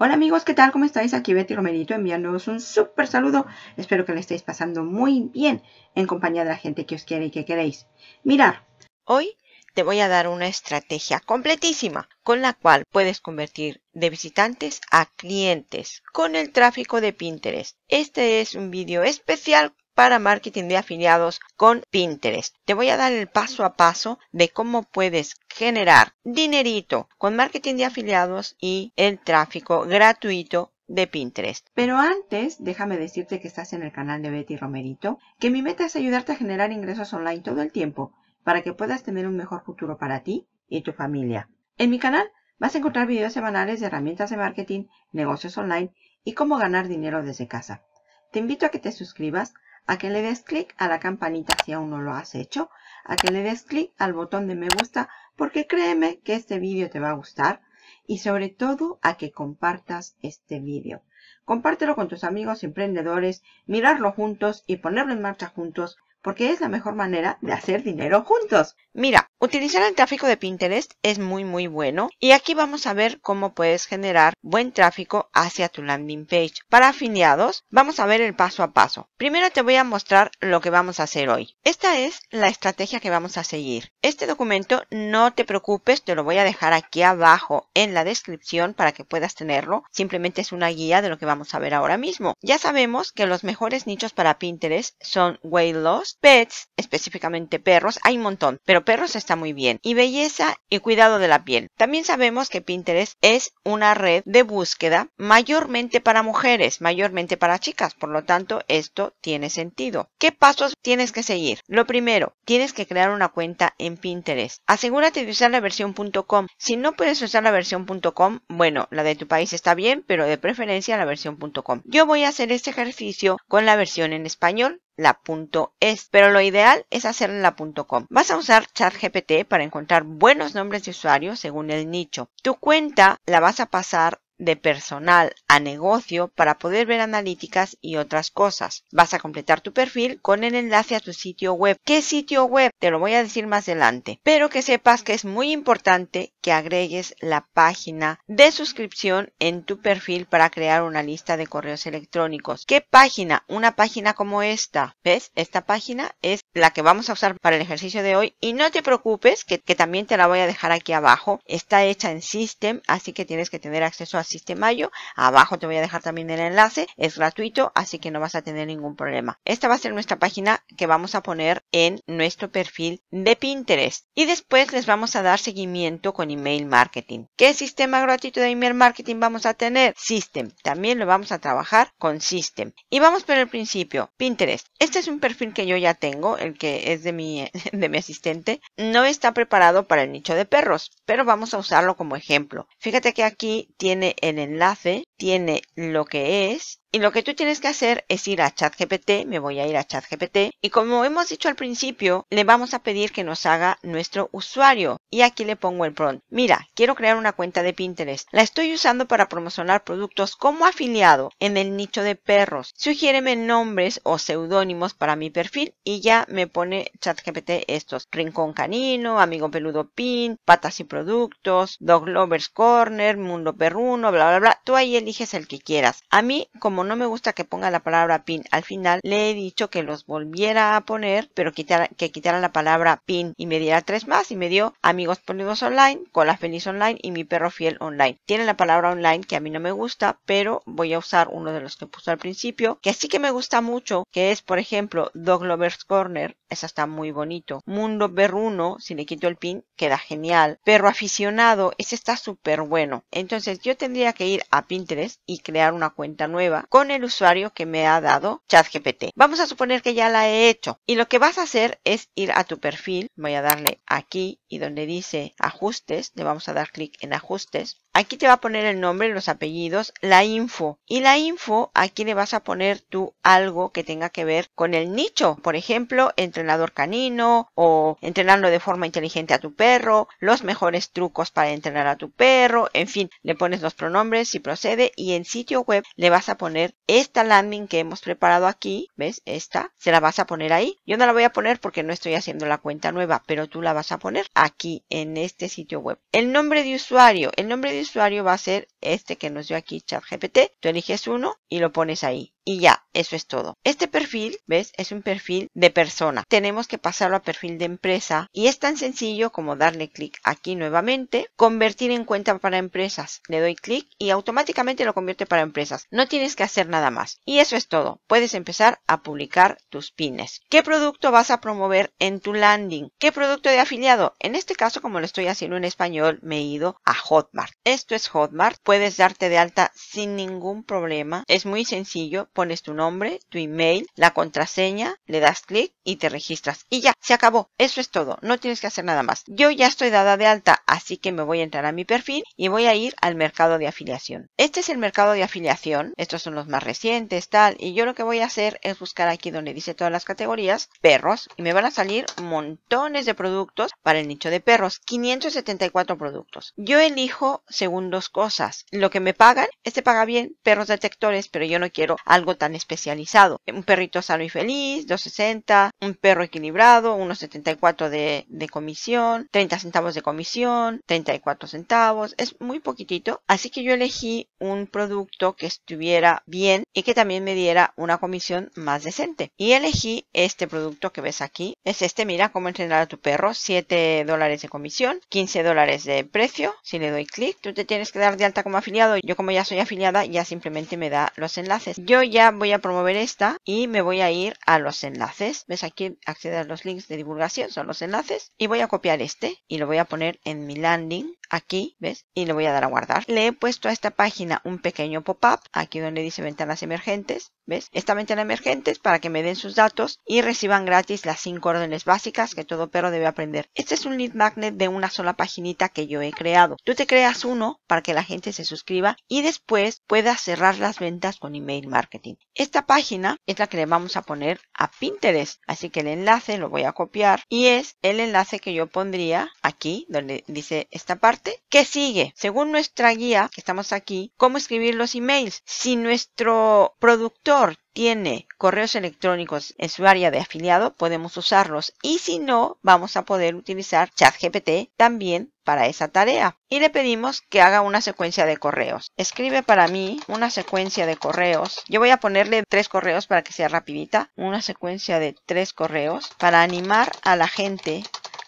Hola amigos, ¿qué tal? ¿Cómo estáis? Aquí Betty Romerito enviándoos un súper saludo. Espero que le estéis pasando muy bien en compañía de la gente que os quiere y que queréis. Mirar. Hoy te voy a dar una estrategia completísima con la cual puedes convertir de visitantes a clientes con el tráfico de Pinterest. Este es un vídeo especial para marketing de afiliados con Pinterest. Te voy a dar el paso a paso de cómo puedes generar dinerito con marketing de afiliados y el tráfico gratuito de Pinterest. Pero antes, déjame decirte que estás en el canal de Betty Romerito, que mi meta es ayudarte a generar ingresos online todo el tiempo para que puedas tener un mejor futuro para ti y tu familia. En mi canal vas a encontrar videos semanales de herramientas de marketing, negocios online y cómo ganar dinero desde casa. Te invito a que te suscribas a que le des clic a la campanita si aún no lo has hecho, a que le des clic al botón de me gusta porque créeme que este vídeo te va a gustar y sobre todo a que compartas este vídeo. Compártelo con tus amigos emprendedores, mirarlo juntos y ponerlo en marcha juntos porque es la mejor manera de hacer dinero juntos. Mira, Utilizar el tráfico de Pinterest es muy muy bueno y aquí vamos a ver cómo puedes generar buen tráfico hacia tu landing page. Para afiliados vamos a ver el paso a paso. Primero te voy a mostrar lo que vamos a hacer hoy. Esta es la estrategia que vamos a seguir. Este documento no te preocupes, te lo voy a dejar aquí abajo en la descripción para que puedas tenerlo. Simplemente es una guía de lo que vamos a ver ahora mismo. Ya sabemos que los mejores nichos para Pinterest son weight loss, pets, específicamente perros, hay un montón, pero perros está muy bien. Y belleza y cuidado de la piel. También sabemos que Pinterest es una red de búsqueda mayormente para mujeres, mayormente para chicas. Por lo tanto, esto tiene sentido. ¿Qué pasos tienes que seguir? Lo primero, tienes que crear una cuenta en Pinterest. Asegúrate de usar la versión .com. Si no puedes usar la versión .com, bueno, la de tu país está bien, pero de preferencia la versión .com. Yo voy a hacer este ejercicio con la versión en español la punto .es, pero lo ideal es hacerla en la punto .com. Vas a usar ChatGPT para encontrar buenos nombres de usuarios según el nicho. Tu cuenta la vas a pasar de personal a negocio para poder ver analíticas y otras cosas. Vas a completar tu perfil con el enlace a tu sitio web. ¿Qué sitio web? Te lo voy a decir más adelante. Pero que sepas que es muy importante que agregues la página de suscripción en tu perfil para crear una lista de correos electrónicos. ¿Qué página? Una página como esta. ¿Ves? Esta página es la que vamos a usar para el ejercicio de hoy. Y no te preocupes, que, también te la voy a dejar aquí abajo. Está hecha en System, así que tienes que tener acceso a sistema yo Abajo te voy a dejar también el enlace. Es gratuito, así que no vas a tener ningún problema. Esta va a ser nuestra página que vamos a poner en nuestro perfil de Pinterest. Y después les vamos a dar seguimiento con email marketing. ¿Qué sistema gratuito de email marketing vamos a tener? System. También lo vamos a trabajar con System. Y vamos por el principio. Pinterest. Este es un perfil que yo ya tengo, el que es de mi, de mi asistente. No está preparado para el nicho de perros, pero vamos a usarlo como ejemplo. Fíjate que aquí tiene el enlace, tiene lo que es y lo que tú tienes que hacer es ir a ChatGPT, me voy a ir a ChatGPT y como hemos dicho al principio, le vamos a pedir que nos haga nuestro usuario y aquí le pongo el prompt. Mira, quiero crear una cuenta de Pinterest. La estoy usando para promocionar productos como afiliado en el nicho de perros. Sugiéreme nombres o seudónimos para mi perfil y ya me pone ChatGPT estos. Rincón Canino, Amigo Peludo Pin, Patas y Productos, Dog Lovers Corner, Mundo Perruno, bla, bla, bla. Tú ahí eliges el que quieras. A mí, como no me gusta que ponga la palabra pin al final, le he dicho que los volviera a poner, pero que quitara la palabra pin y me diera tres más y me dio amigos ponidos online, cola feliz online y mi perro fiel online. Tiene la palabra online que a mí no me gusta, pero voy a usar uno de los que puso al principio, que sí que me gusta mucho, que es, por ejemplo, Dog Lovers Corner. Esa está muy bonito. Mundo Berruno, si le quito el pin, queda genial. Perro aficionado, ese está súper bueno. Entonces yo tendría que ir a Pinterest y crear una cuenta nueva con el usuario que me ha dado ChatGPT. Vamos a suponer que ya la he hecho y lo que vas a hacer es ir a tu perfil. Voy a darle aquí y donde dice ajustes, le vamos a dar clic en ajustes Aquí te va a poner el nombre, los apellidos, la info. Y la info, aquí le vas a poner tú algo que tenga que ver con el nicho. Por ejemplo, entrenador canino o entrenando de forma inteligente a tu perro, los mejores trucos para entrenar a tu perro, en fin, le pones los pronombres si procede y en sitio web le vas a poner esta landing que hemos preparado aquí, ¿ves? Esta, se la vas a poner ahí. Yo no la voy a poner porque no estoy haciendo la cuenta nueva, pero tú la vas a poner aquí en este sitio web. El nombre de usuario, el nombre de usuario usuario va a ser este que nos dio aquí ChatGPT. Tú eliges uno y lo pones ahí. Y ya, eso es todo. Este perfil, ¿ves? Es un perfil de persona. Tenemos que pasarlo a perfil de empresa y es tan sencillo como darle clic aquí nuevamente, convertir en cuenta para empresas. Le doy clic y automáticamente lo convierte para empresas. No tienes que hacer nada más. Y eso es todo. Puedes empezar a publicar tus pines. ¿Qué producto vas a promover en tu landing? ¿Qué producto de afiliado? En este caso, como lo estoy haciendo en español, me he ido a Hotmart. Esto es Hotmart. Puedes darte de alta sin ningún problema. Es muy sencillo. Pones tu nombre, tu email, la contraseña, le das clic y te registras. Y ya, se acabó. Eso es todo. No tienes que hacer nada más. Yo ya estoy dada de alta, así que me voy a entrar a mi perfil y voy a ir al mercado de afiliación. Este es el mercado de afiliación. Estos son los más recientes, tal. Y yo lo que voy a hacer es buscar aquí donde dice todas las categorías, perros. Y me van a salir montones de productos para el nicho de perros. 574 productos. Yo elijo segundos dos cosas. Lo que me pagan, este paga bien, perros detectores, pero yo no quiero algo tan especializado. Un perrito sano y feliz, 260, un perro equilibrado, unos de, de comisión, 30 centavos de comisión, 34 centavos, es muy poquitito. Así que yo elegí un producto que estuviera bien y que también me diera una comisión más decente. Y elegí este producto que ves aquí. Es este, mira cómo entrenar a tu perro, 7 dólares de comisión, 15 dólares de precio. Si le doy clic, tú te tienes que dar de alta como afiliado. Yo como ya soy afiliada, ya simplemente me da los enlaces. Yo ya voy a promover esta y me voy a ir a los enlaces. ¿Ves aquí? Acceder a los links de divulgación, son los enlaces. Y voy a copiar este y lo voy a poner en mi landing aquí, ¿ves? Y le voy a dar a guardar. Le he puesto a esta página un pequeño pop-up, aquí donde dice ventanas emergentes, ¿ves? Esta ventana emergentes para que me den sus datos y reciban gratis las 5 órdenes básicas que todo perro debe aprender. Este es un lead magnet de una sola paginita que yo he creado. Tú te creas un para que la gente se suscriba y después pueda cerrar las ventas con email marketing. Esta página es la que le vamos a poner a Pinterest, así que el enlace lo voy a copiar y es el enlace que yo pondría aquí donde dice esta parte. que sigue? Según nuestra guía que estamos aquí, cómo escribir los emails. Si nuestro productor tiene correos electrónicos en su área de afiliado, podemos usarlos. Y si no, vamos a poder utilizar ChatGPT también para esa tarea. Y le pedimos que haga una secuencia de correos. Escribe para mí una secuencia de correos. Yo voy a ponerle tres correos para que sea rapidita. Una secuencia de tres correos para animar a la gente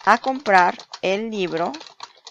a comprar el libro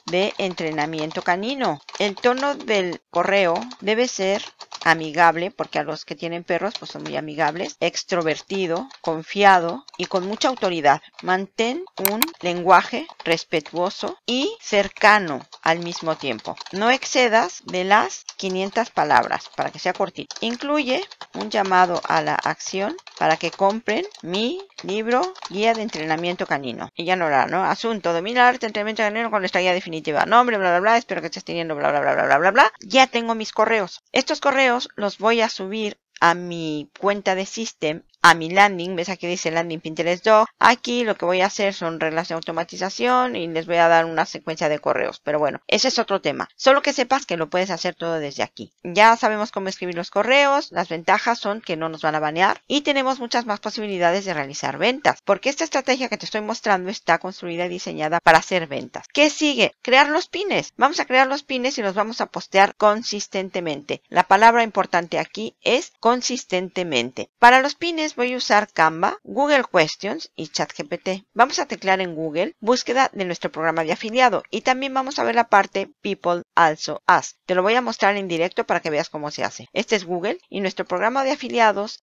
de entrenamiento canino. El tono del correo debe ser amigable, porque a los que tienen perros pues son muy amigables, extrovertido, confiado y con mucha autoridad. Mantén un lenguaje respetuoso y cercano al mismo tiempo. No excedas de las 500 palabras para que sea cortito. Incluye un llamado a la acción para que compren mi libro Guía de Entrenamiento Canino. Y ya no hará, ¿no? Asunto, dominar el este entrenamiento canino con esta guía definitiva. Nombre, bla, bla, bla, espero que estés teniendo bla, bla, bla, bla, bla, bla, bla. Ya tengo mis correos. Estos correos los voy a subir a mi cuenta de System a mi landing, ves aquí dice landing Pinterest Doc, aquí lo que voy a hacer son reglas de automatización y les voy a dar una secuencia de correos, pero bueno, ese es otro tema, solo que sepas que lo puedes hacer todo desde aquí. Ya sabemos cómo escribir los correos, las ventajas son que no nos van a banear y tenemos muchas más posibilidades de realizar ventas, porque esta estrategia que te estoy mostrando está construida y diseñada para hacer ventas. ¿Qué sigue? Crear los pines. Vamos a crear los pines y los vamos a postear consistentemente. La palabra importante aquí es consistentemente. Para los pines voy a usar Canva, Google Questions y ChatGPT. Vamos a teclear en Google búsqueda de nuestro programa de afiliado y también vamos a ver la parte People Also Ask. Te lo voy a mostrar en directo para que veas cómo se hace. Este es Google y nuestro programa de afiliados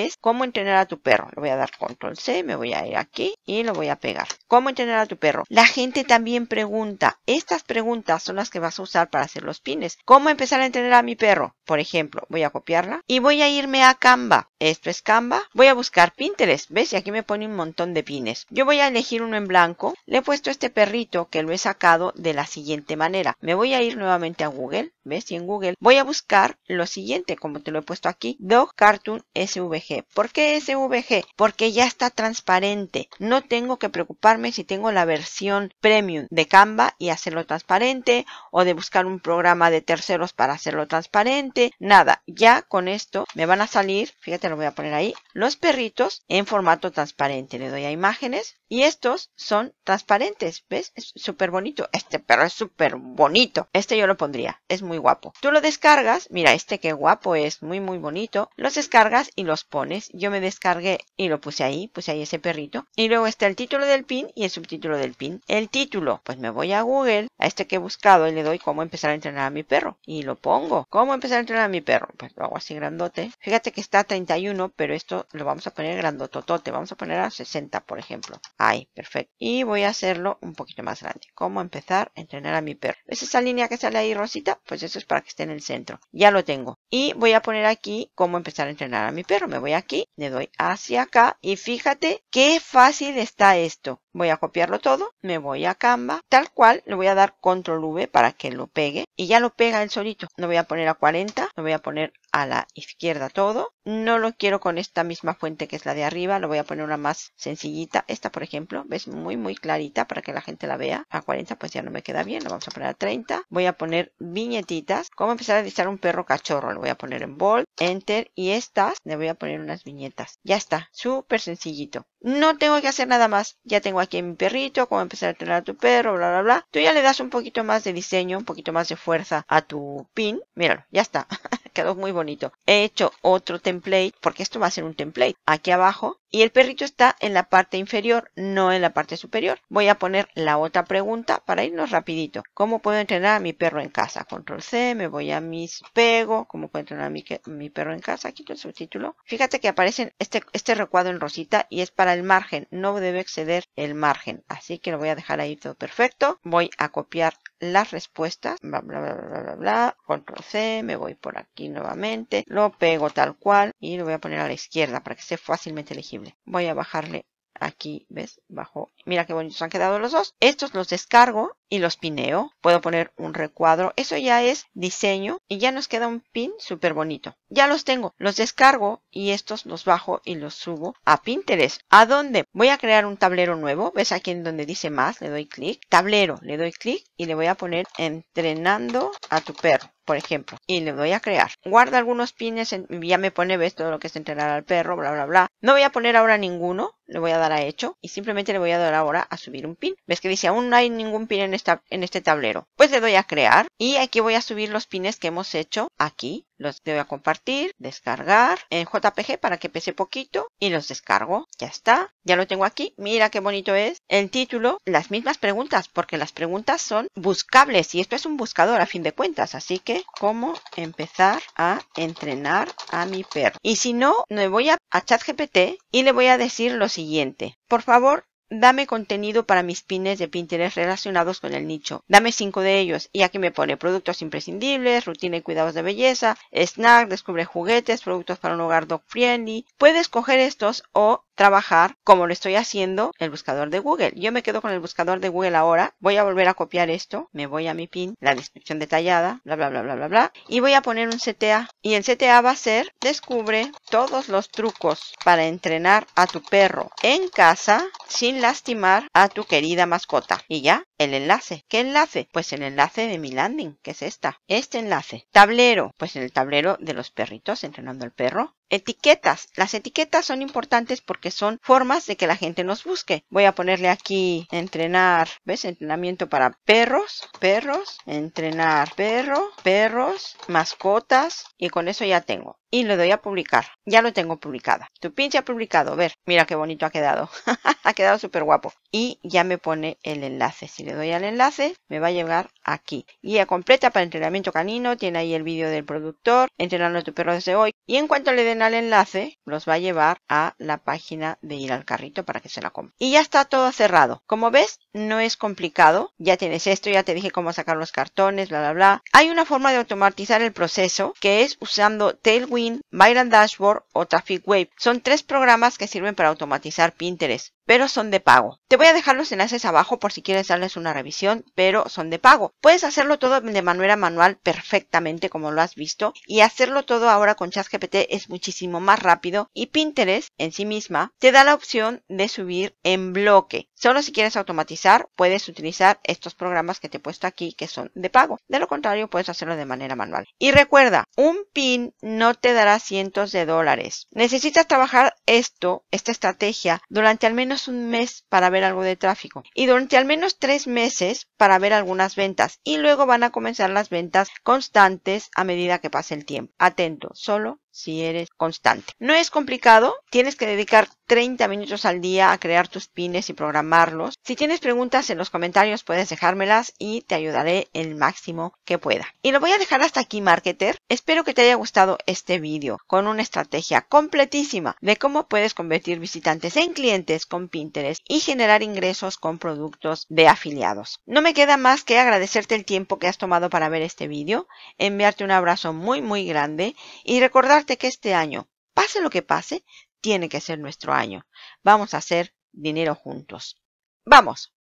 es cómo entrenar a tu perro. Le voy a dar control C, me voy a ir aquí y lo voy a pegar. ¿Cómo entrenar a tu perro? La gente también pregunta. Estas preguntas son las que vas a usar para hacer los pines. ¿Cómo empezar a entrenar a mi perro? Por ejemplo, voy a copiarla y voy a irme a Canva. Esto es Canva. Voy a buscar Pinterest. ¿Ves? Y aquí me pone un montón de pines. Yo voy a elegir uno en blanco. Le he puesto este perrito que lo he sacado de la siguiente manera. Me voy a ir nuevamente a Google. ¿Ves? Y en Google voy a buscar lo siguiente, como te lo he puesto aquí. Dog Cartoon SVG. ¿Por qué SVG? Porque ya está transparente. No tengo que preocuparme si tengo la versión premium de Canva y hacerlo transparente o de buscar un programa de terceros para hacerlo transparente nada. Ya con esto me van a salir, fíjate lo voy a poner ahí, los perritos en formato transparente. Le doy a imágenes y estos son transparentes, ¿ves? Es súper bonito. Este perro es súper bonito. Este yo lo pondría, es muy guapo. Tú lo descargas, mira este que guapo es, muy muy bonito. Los descargas y los pones. Yo me descargué y lo puse ahí, puse ahí ese perrito. Y luego está el título del pin y el subtítulo del pin. El título, pues me voy a Google, a este que he buscado y le doy cómo empezar a entrenar a mi perro. Y lo pongo. ¿Cómo empezar entrenar a mi perro. Pues lo hago así grandote. Fíjate que está a 31, pero esto lo vamos a poner grandototote. Vamos a poner a 60, por ejemplo. Ahí, perfecto. Y voy a hacerlo un poquito más grande. ¿Cómo empezar a entrenar a mi perro? ¿Ves esa línea que sale ahí rosita? Pues eso es para que esté en el centro. Ya lo tengo. Y voy a poner aquí cómo empezar a entrenar a mi perro. Me voy aquí, le doy hacia acá y fíjate qué fácil está esto. Voy a copiarlo todo, me voy a Canva, tal cual, le voy a dar control V para que lo pegue y ya lo pega él solito. No voy a poner a 40, lo voy a poner a la izquierda todo. No lo quiero con esta misma fuente que es la de arriba, lo voy a poner una más sencillita. Esta, por ejemplo, ves muy muy clarita para que la gente la vea. A 40 pues ya no me queda bien, lo vamos a poner a 30. Voy a poner viñetitas. ¿Cómo empezar a editar un perro cachorro? Lo voy a poner en bold, enter y estas le voy a poner unas viñetas. Ya está, súper sencillito. No tengo que hacer nada más, ya tengo aquí en mi perrito, cómo empezar a tener a tu perro, bla, bla, bla. Tú ya le das un poquito más de diseño, un poquito más de fuerza a tu pin. Míralo, ya está. Quedó muy bonito. He hecho otro template, porque esto va a ser un template. Aquí abajo y el perrito está en la parte inferior, no en la parte superior. Voy a poner la otra pregunta para irnos rapidito. ¿Cómo puedo entrenar a mi perro en casa? Control C, me voy a mis pego. ¿Cómo puedo entrenar a mi, perro en casa? Quito el subtítulo. Fíjate que aparece este, este, recuadro en rosita y es para el margen. No debe exceder el margen. Así que lo voy a dejar ahí todo perfecto. Voy a copiar las respuestas. Bla, bla, bla, bla, bla, bla. Control C, me voy por aquí nuevamente. Lo pego tal cual y lo voy a poner a la izquierda para que esté fácilmente elegible. Voy a bajarle aquí, ¿ves? Bajo. Mira qué bonitos han quedado los dos. Estos los descargo y los pineo. Puedo poner un recuadro. Eso ya es diseño y ya nos queda un pin súper bonito. Ya los tengo. Los descargo y estos los bajo y los subo a Pinterest. ¿A dónde? Voy a crear un tablero nuevo. ¿Ves aquí en donde dice más? Le doy clic. Tablero. Le doy clic y le voy a poner entrenando a tu perro por ejemplo, y le voy a crear. Guarda algunos pines, ya me pone, ves, todo lo que es entrenar al perro, bla, bla, bla. No voy a poner ahora ninguno, le voy a dar a hecho, y simplemente le voy a dar ahora a subir un pin. Ves que dice, aún no hay ningún pin en este en este tablero. Pues le doy a crear y aquí voy a subir los pines que hemos hecho aquí. Los voy a compartir, descargar en JPG para que pese poquito y los descargo. Ya está, ya lo tengo aquí. Mira qué bonito es. El título, las mismas preguntas, porque las preguntas son buscables y esto es un buscador a fin de cuentas. Así que, ¿cómo empezar a entrenar a mi perro? Y si no, me voy a, a gpt y le voy a decir lo siguiente. Por favor, Dame contenido para mis pines de Pinterest relacionados con el nicho. Dame cinco de ellos y aquí me pone productos imprescindibles, rutina y cuidados de belleza, snack, descubre juguetes, productos para un hogar dog friendly. Puedes coger estos o trabajar como lo estoy haciendo el buscador de Google. Yo me quedo con el buscador de Google ahora. Voy a volver a copiar esto. Me voy a mi pin, la descripción detallada, bla, bla, bla, bla, bla, bla. Y voy a poner un CTA. Y el CTA va a ser, descubre todos los trucos para entrenar a tu perro en casa sin lastimar a tu querida mascota. Y ya, el enlace. ¿Qué enlace? Pues el enlace de mi landing, que es esta. Este enlace. Tablero. Pues el tablero de los perritos entrenando al perro. Etiquetas. Las etiquetas son importantes porque son formas de que la gente nos busque. Voy a ponerle aquí entrenar, ¿ves? Entrenamiento para perros, perros, entrenar perro, perros, mascotas y con eso ya tengo y le doy a publicar. Ya lo tengo publicada. Tu pinche ha publicado. Ver, mira qué bonito ha quedado. ha quedado súper guapo. Y ya me pone el enlace. Si le doy al enlace, me va a llegar aquí. Guía completa para entrenamiento canino. Tiene ahí el vídeo del productor. Entrenando a tu perro desde hoy. Y en cuanto le den al enlace, los va a llevar a la página de ir al carrito para que se la compre. Y ya está todo cerrado. Como ves, no es complicado. Ya tienes esto. Ya te dije cómo sacar los cartones, bla, bla, bla. Hay una forma de automatizar el proceso que es usando Tailwind Win, Dashboard o Traffic Wave. Son tres programas que sirven para automatizar Pinterest pero son de pago. Te voy a dejar los enlaces abajo por si quieres darles una revisión, pero son de pago. Puedes hacerlo todo de manera manual perfectamente como lo has visto y hacerlo todo ahora con ChatGPT es muchísimo más rápido y Pinterest en sí misma te da la opción de subir en bloque. Solo si quieres automatizar puedes utilizar estos programas que te he puesto aquí que son de pago. De lo contrario puedes hacerlo de manera manual. Y recuerda, un pin no te dará cientos de dólares. Necesitas trabajar esto, esta estrategia, durante al menos un mes para ver algo de tráfico y durante al menos tres meses para ver algunas ventas y luego van a comenzar las ventas constantes a medida que pase el tiempo. Atento, solo si eres constante. No es complicado, tienes que dedicar 30 minutos al día a crear tus pines y programarlos. Si tienes preguntas en los comentarios puedes dejármelas y te ayudaré el máximo que pueda. Y lo voy a dejar hasta aquí, marketer. Espero que te haya gustado este vídeo con una estrategia completísima de cómo puedes convertir visitantes en clientes con Pinterest y generar ingresos con productos de afiliados. No me queda más que agradecerte el tiempo que has tomado para ver este vídeo, enviarte un abrazo muy muy grande y recordar que este año, pase lo que pase, tiene que ser nuestro año. Vamos a hacer dinero juntos. Vamos.